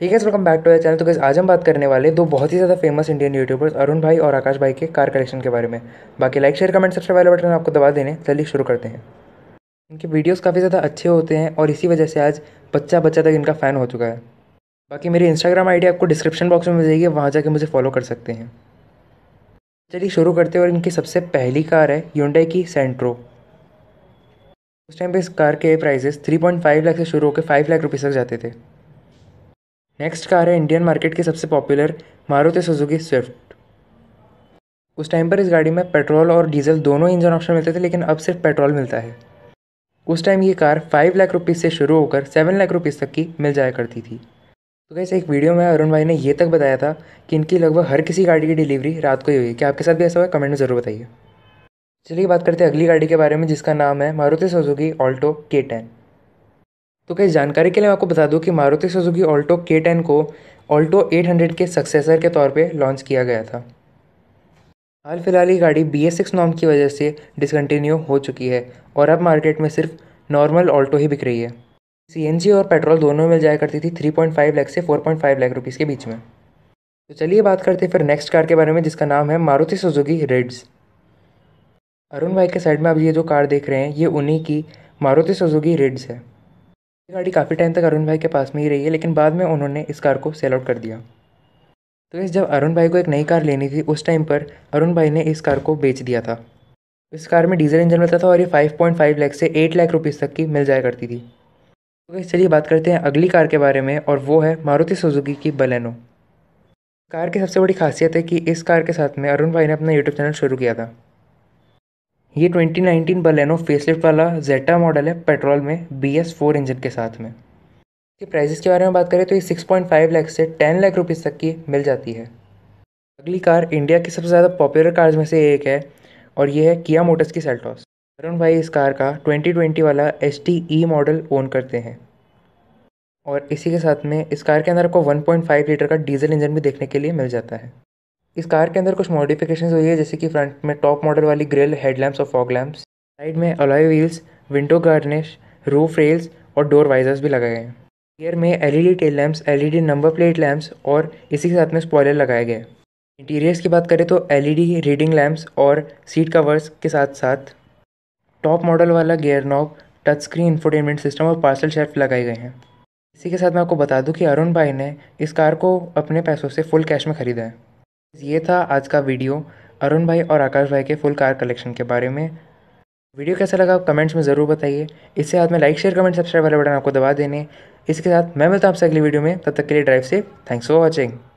ठीक है welcome back to our channel तो गैस आज हम बात करने वाले दो बहुत ही ज़्यादा फेमस इंडियन यूट्यूबर्स अरुण भाई और आकाश भाई के कार कलेक्शन के बारे में बाकी लाइक शेयर कमेंट सब्सक्राइब वाले बटन आपको दबा देने जल्दी शुरू करते हैं इनके वीडियोस काफ़ी ज़्यादा अच्छे होते हैं और इसी वजह से आज बच्चा बच्चा तक इनका फ़ैन हो चुका है बाकी मेरी इंस्टाग्राम आई आपको डिस्क्रिप्शन बॉक्स में मिल जाएगी वहाँ जाके मुझे फॉलो कर सकते हैं चलिए शुरू करते हैं और इनकी सबसे पहली कार है यूंडे की सेंट्रो उस टाइम पर इस कार के प्राइजेस थ्री लाख से शुरू होकर फाइव लाख रुपये तक जाते थे नेक्स्ट कार है इंडियन मार्केट की सबसे पॉपुलर मारुति सुजुकी स्विफ्ट उस टाइम पर इस गाड़ी में पेट्रोल और डीजल दोनों इंजन ऑप्शन मिलते थे लेकिन अब सिर्फ पेट्रोल मिलता है उस टाइम ये कार फाइव लाख रुपीज़ से शुरू होकर सेवन लाख रुपीज़ तक की मिल जाया करती थी तो कैसे एक वीडियो में अरुण भाई ने ये तक बताया था कि इनकी लगभग हर किसी गाड़ी की डिलीवरी रात को ही हुई क्या आपके साथ भी ऐसा हुआ कमेंट में ज़रूर बताइए चलिए बात करते हैं अगली गाड़ी के बारे में जिसका नाम है Maruti Suzuki Alto K ten तो कई जानकारी के लिए मैं आपको बता दूं कि Maruti Suzuki Alto K ten को ऑल्टो 800 के सक्सेसर के तौर पे लॉन्च किया गया था हाल फिलहाल ये गाड़ी बी एस सिक्स नॉम की वजह से डिसकंटिन्यू हो चुकी है और अब मार्केट में सिर्फ नॉर्मल ऑल्टो ही बिक रही है सी और पेट्रोल दोनों मिल जाया करती थी 3.5 लाख से 4.5 लाख रुपीज़ के बीच में तो चलिए बात करते हैं फिर नेक्स्ट कार के बारे में जिसका नाम है मारुति सुजुकी रेड्स अरुण भाई के साइड में आप ये जो कार देख रहे हैं ये उन्हीं की मारुति सुजुकी रेड्स है ये गाड़ी काफ़ी टाइम तक अरुण भाई के पास में ही रही है लेकिन बाद में उन्होंने इस कार को सेल आउट कर दिया तो इस जब अरुण भाई को एक नई कार लेनी थी उस टाइम पर अरुण भाई ने इस कार को बेच दिया था इस कार में डीजल इंजन मिलता था और ये 5.5 लाख से 8 लाख रुपीज़ तक की मिल जाया करती थी तो इस चलिए बात करते हैं अगली कार के बारे में और वो है मारुति सुजुकी की बलेनो कार की सबसे बड़ी खासियत है कि इस कार के साथ में अरुण भाई ने अपना यूट्यूब चैनल शुरू किया था ये 2019 बलेनो फेसलिफ्ट वाला जेटा मॉडल है पेट्रोल में बी एस फोर इंजन के साथ में इसके प्राइसेस के बारे में बात करें तो ये 6.5 लाख से 10 लाख रुपीज़ तक की मिल जाती है अगली कार इंडिया की सबसे ज़्यादा पॉपुलर कार्स में से एक है और ये है किया मोटर्स की सेल्टॉस वरुण भाई इस कार का 2020 वाला एस ई मॉडल ओन करते हैं और इसी के साथ में इस कार के अंदर आपको 1.5 लीटर का डीजल इंजन भी देखने के लिए मिल जाता है इस कार के अंदर कुछ मॉडिफिकेशन हुई है जैसे कि फ्रंट में टॉप मॉडल वाली ग्रिल हेडलैम्प्स और फॉग लैम्प्स साइड में alloy wheels window garnish roof rails और डोर वाइजर्स भी लगाए गए हैं रियर में LED tail lamps LED number plate lamps और इसी के साथ में स्पॉयलर लगाए गए इंटीरियर्स की बात करें तो एलईडी रीडिंग लैम्प्स और सीट कवर्स के साथ साथ टॉप मॉडल वाला gear knob touch screen infotainment system और पार्सल शेल्फ लगाए गए हैं इसी के साथ मैं आपको बता दूं कि अरुण भाई ने इस कार को अपने पैसों से फुल कैश में ख़रीदा है ये था आज का वीडियो अरुण भाई और आकाश भाई के फुल कार कलेक्शन के बारे में वीडियो कैसा लगा आप कमेंट्स में ज़रूर बताइए इससे साथ में लाइक शेयर कमेंट सब्सक्राइब वाले बटन आपको दबा देने इसके साथ मैं मिलता हूँ आपसे अगली वीडियो में तब तक के लिए ड्राइव से थैंक्स फॉर वॉचिंग